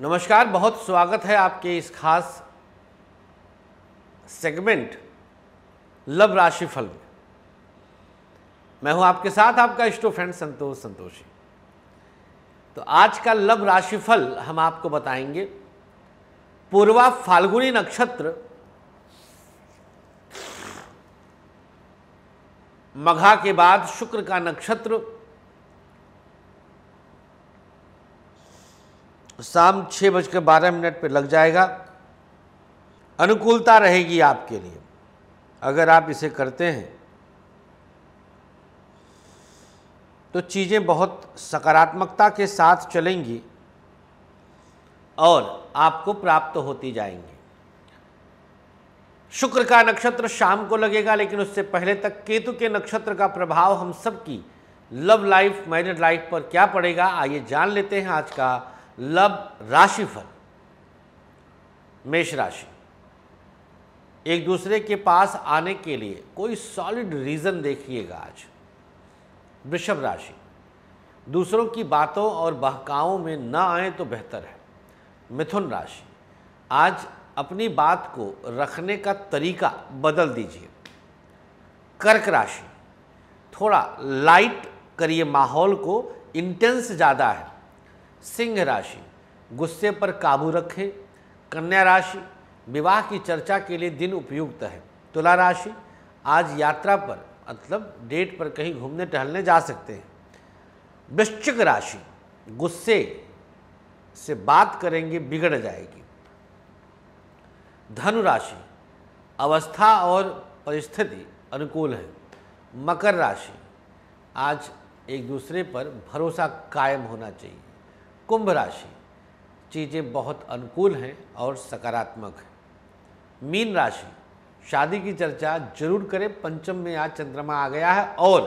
नमस्कार बहुत स्वागत है आपके इस खास सेगमेंट लव राशिफल में मैं हूं आपके साथ आपका इष्टो फ्रेंड संतोष संतोषी तो आज का लव राशिफल हम आपको बताएंगे पूर्वा फाल्गुनी नक्षत्र मघा के बाद शुक्र का नक्षत्र तो शाम छः बजकर बारह मिनट पर लग जाएगा अनुकूलता रहेगी आपके लिए अगर आप इसे करते हैं तो चीज़ें बहुत सकारात्मकता के साथ चलेंगी और आपको प्राप्त होती जाएंगी शुक्र का नक्षत्र शाम को लगेगा लेकिन उससे पहले तक केतु के नक्षत्र का प्रभाव हम सबकी लव लाइफ मैरिड लाइफ पर क्या पड़ेगा आइए जान लेते हैं आज का लव राशिफल मेष राशि एक दूसरे के पास आने के लिए कोई सॉलिड रीज़न देखिएगा आज वृषभ राशि दूसरों की बातों और बहकाओं में न आए तो बेहतर है मिथुन राशि आज अपनी बात को रखने का तरीका बदल दीजिए कर्क राशि थोड़ा लाइट करिए माहौल को इंटेंस ज़्यादा है सिंह राशि गुस्से पर काबू रखें कन्या राशि विवाह की चर्चा के लिए दिन उपयुक्त है तुला राशि आज यात्रा पर मतलब डेट पर कहीं घूमने टहलने जा सकते हैं वृश्चिक राशि गुस्से से बात करेंगे बिगड़ जाएगी धनु राशि अवस्था और परिस्थिति अनुकूल है मकर राशि आज एक दूसरे पर भरोसा कायम होना चाहिए कुंभ राशि चीज़ें बहुत अनुकूल हैं और सकारात्मक हैं मीन राशि शादी की चर्चा जरूर करें पंचम में आज चंद्रमा आ गया है और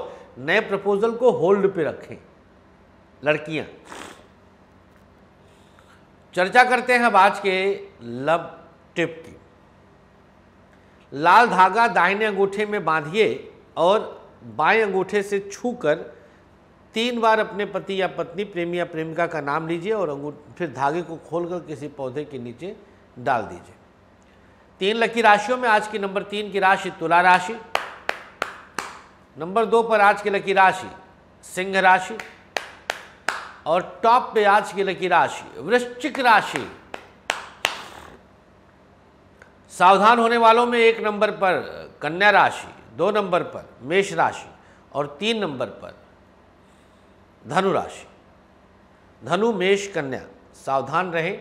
नए प्रपोजल को होल्ड पे रखें लड़कियां चर्चा करते हैं अब आज के लव टिप की लाल धागा दाहिने अंगूठे में बांधिए और बाएं अंगूठे से छूकर तीन बार अपने पति या पत्नी प्रेमी या प्रेमिका का नाम लीजिए और अंगूठ फिर धागे को खोलकर किसी पौधे के नीचे डाल दीजिए तीन लकी राशियों में आज की नंबर तीन की राशि तुला राशि नंबर दो पर आज की लकी राशि सिंह राशि और टॉप पे आज की लकी राशि वृश्चिक राशि सावधान होने वालों में एक नंबर पर कन्या राशि दो नंबर पर मेष राशि और तीन नंबर पर धनु राशि धनु मेष कन्या सावधान रहें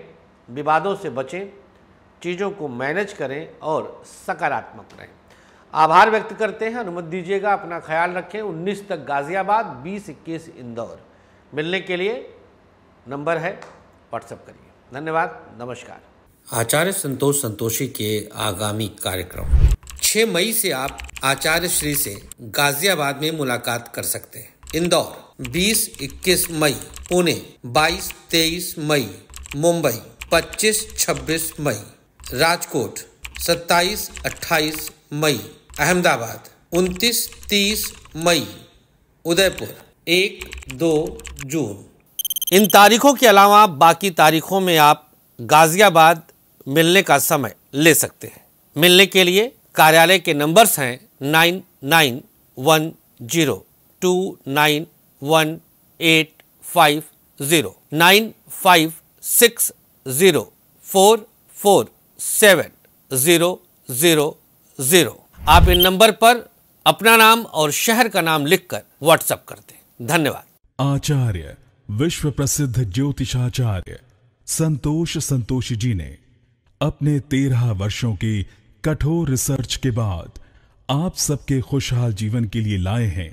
विवादों से बचें चीज़ों को मैनेज करें और सकारात्मक रहें आभार व्यक्त करते हैं अनुमति दीजिएगा अपना ख्याल रखें 19 तक गाज़ियाबाद 20 इक्कीस इंदौर मिलने के लिए नंबर है व्हाट्सएप करिए धन्यवाद नमस्कार आचार्य संतोष संतोषी के आगामी कार्यक्रम 6 मई से आप आचार्य श्री से गाजियाबाद में मुलाकात कर सकते हैं इंदौर बीस इक्कीस मई पुणे बाईस तेईस मई मुंबई पच्चीस छब्बीस मई राजकोट सत्ताईस अट्ठाईस मई अहमदाबाद उनतीस तीस मई उदयपुर एक दो जून इन तारीखों के अलावा बाकी तारीखों में आप गाज़ियाबाद मिलने का समय ले सकते हैं मिलने के लिए कार्यालय के नंबर्स हैं nine nine one zero two nine one eight five zero nine five six zero four four seven zero zero zero आप इन नंबर पर अपना नाम और शहर का नाम लिखकर व्हाट्सएप कर दें धन्यवाद आचार्य विश्व प्रसिद्ध ज्योतिषाचार्य संतोष संतोष जी ने अपने तेरह वर्षों की कठोर रिसर्च के बाद आप सबके खुशहाल जीवन के लिए लाए हैं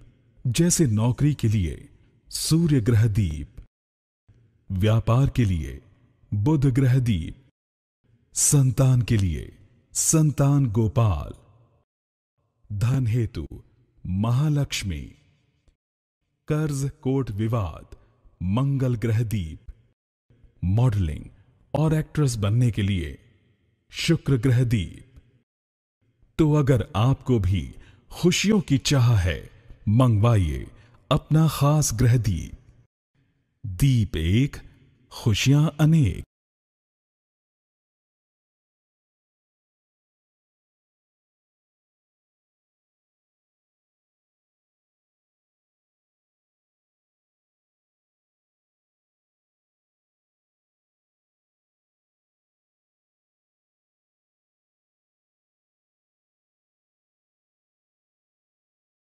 जैसे नौकरी के लिए सूर्य ग्रह दीप व्यापार के लिए बुध ग्रह दीप संतान के लिए संतान गोपाल धन हेतु महालक्ष्मी कर्ज कोट विवाद मंगल ग्रह दीप मॉडलिंग और एक्ट्रेस बनने के लिए शुक्र ग्रह दीप तो अगर आपको भी खुशियों की चाह है मंगवाइए अपना खास ग्रह दीप दीप एक खुशियां अनेक